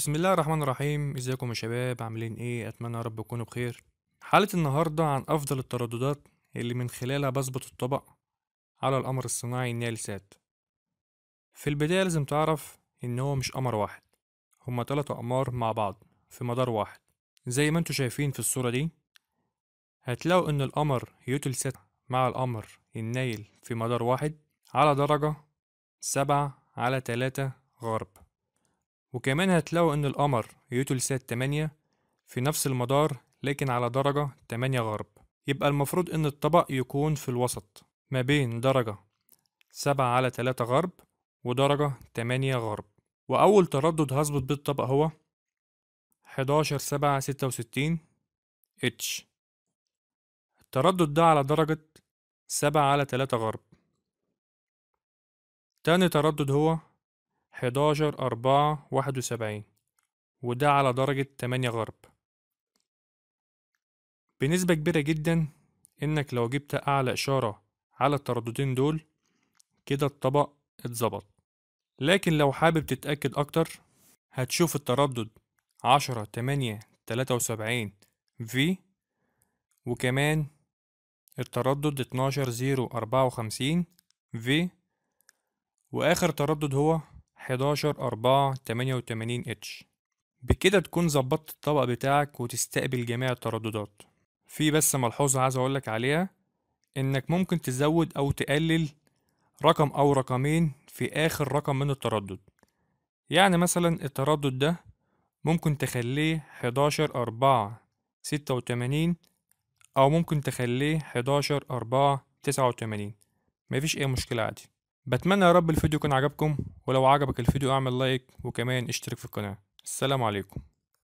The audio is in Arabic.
بسم الله الرحمن الرحيم ازيكم يا شباب عاملين ايه اتمنى يا رب تكونوا بخير حلقة النهاردة عن افضل الترددات اللي من خلالها بظبط الطبق على القمر الصناعي سات في البداية لازم تعرف ان هو مش قمر واحد هما تلات اقمار مع بعض في مدار واحد زي ما انتوا شايفين في الصورة دي هتلاقوا ان القمر سات مع القمر النايل في مدار واحد على درجة سبعة على تلاتة غرب وكمان هتلاقوا إن القمر يوتل سات 8 في نفس المدار لكن على درجة 8 غرب يبقى المفروض إن الطبق يكون في الوسط ما بين درجة 7 على 3 غرب ودرجة 8 غرب وأول تردد هظبط بالطبق هو 11 7 66 اتش التردد ده على درجة 7 على 3 غرب تاني تردد هو حداشر أربعة واحد وسبعين وده على درجة تمانية غرب بنسبة كبيرة جدا إنك لو جبت أعلى إشارة على الترددين دول كده الطبق اتظبط لكن لو حابب تتأكد أكتر هتشوف التردد عشرة تمانية تلاتة وسبعين في وكمان التردد اتناشر زيرو أربعة وخمسين في وآخر تردد هو 11 4 88 اتش بكده تكون ظبطت الطبق بتاعك وتستقبل جميع الترددات في بس ملحوظة عايز اقولك عليها انك ممكن تزود او تقلل رقم او رقمين في اخر رقم من التردد يعني مثلا التردد ده ممكن تخليه 11 4 86 او ممكن تخليه 11 4 89 مفيش اي مشكلة عادي بتمنى يا رب الفيديو يكون عجبكم ولو عجبك الفيديو اعمل لايك وكمان اشترك في القناة السلام عليكم